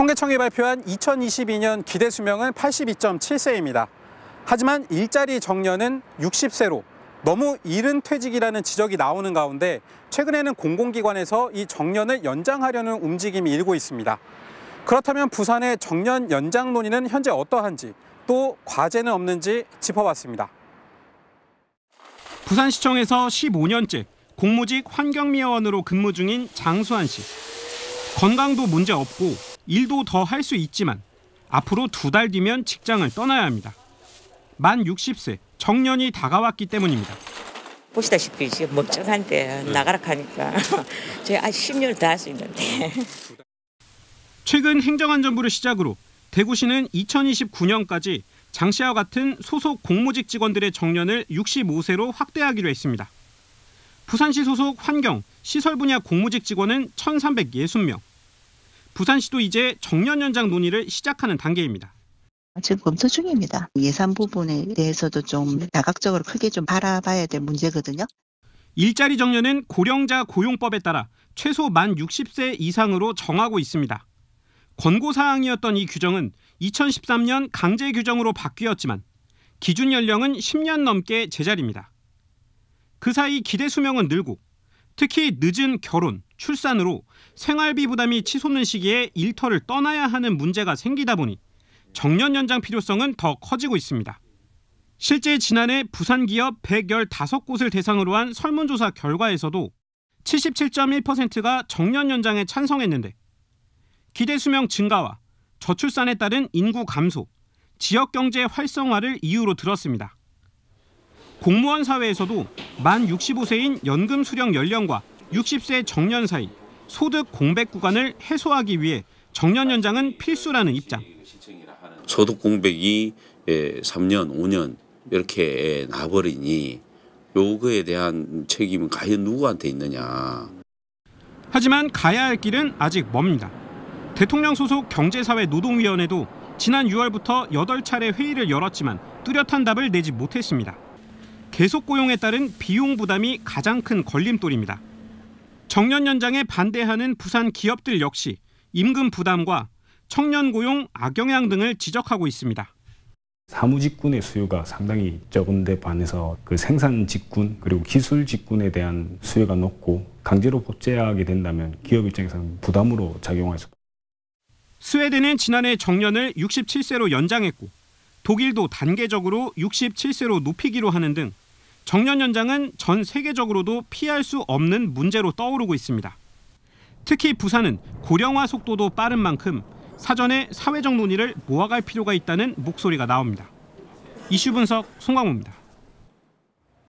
통계청이 발표한 2022년 기대 수명은 82.7세입니다. 하지만 일자리 정년은 60세로 너무 이른 퇴직이라는 지적이 나오는 가운데 최근에는 공공기관에서 이 정년을 연장하려는 움직임이 일고 있습니다. 그렇다면 부산의 정년 연장 논의는 현재 어떠한지 또 과제는 없는지 짚어봤습니다. 부산시청에서 15년째 공무직 환경미화원으로 근무 중인 장수환 씨. 건강도 문제 없고 일도 더 할 수 있지만 앞으로 두 달 뒤면 직장을 떠나야 합니다. 만 60세 정년이 다가왔기 때문입니다. 보시다시피 지금 멀쩡한데 네. 나가라 하니까 제가 1 0년다할수 있는데. 최근 행정안전부를 시작으로 대구시는 2029년까지 장 씨와 같은 소속 공모직 직원들의 정년을 65세로 확대하기로 했습니다. 부산시 소속 환경, 시설 분야 공모직 직원은 1,360명, 부산시도 이제 정년 연장 논의를 시작하는 단계입니다. 지금 검토 중입니다. 예산 부분에 대해서도 좀 다각적으로 크게 좀바라봐야될 문제거든요. 일자리 정년은 고령자 고용법에 따라 최소 만 60세 이상으로 정하고 있습니다. 권고 사항이었던 이 규정은 2013년 강제 규정으로 바뀌었지만 기준 연령은 10년 넘게 제자리입니다. 그 사이 기대 수명은 늘고 특히 늦은 결혼, 출산으로 생활비 부담이 치솟는 시기에 일터를 떠나야 하는 문제가 생기다 보니 정년 연장 필요성은 더 커지고 있습니다. 실제 지난해 부산 기업 115곳을 대상으로 한 설문조사 결과에서도 77.1%가 정년 연장에 찬성했는데 기대 수명 증가와 저출산에 따른 인구 감소, 지역 경제 활성화를 이유로 들었습니다. 공무원 사회에서도 만 65세인 연금 수령 연령과 60세 정년 사이 소득 공백 구간을 해소하기 위해 정년 연장은 필수라는 입장. 소득 공백이 3년, 예, 5년 이렇게 나버리니 요거에 대한 책임은 과연 누구한테 있느냐. 하지만 가야 할 길은 아직 멉니다. 대통령 소속 경제사회 노동위원회도 지난 6월부터 8차례 회의를 열었지만 뚜렷한 답을 내지 못했습니다. 계속 고용에 따른 비용 부담이 가장 큰 걸림돌입니다. 정년 연장에 반대하는 부산 기업들 역시 임금 부담과 청년 고용 악영향 등을 지적하고 있습니다. 사무직군의 수요가 상당히 적은데 반해서 그 생산직군 그리고 기술직군에 대한 수요가 높고 강제로 복제하게 된다면 기업 입장에서는 부담으로 작용할 수. 스웨덴은 지난해 정년을 67세로 연장했고 독일도 단계적으로 67세로 높이기로 하는 등 정년 연장은 전 세계적으로도 피할 수 없는 문제로 떠오르고 있습니다. 특히 부산은 고령화 속도도 빠른 만큼 사전에 사회적 논의를 모아갈 필요가 있다는 목소리가 나옵니다. 이슈 분석 송광호입니다.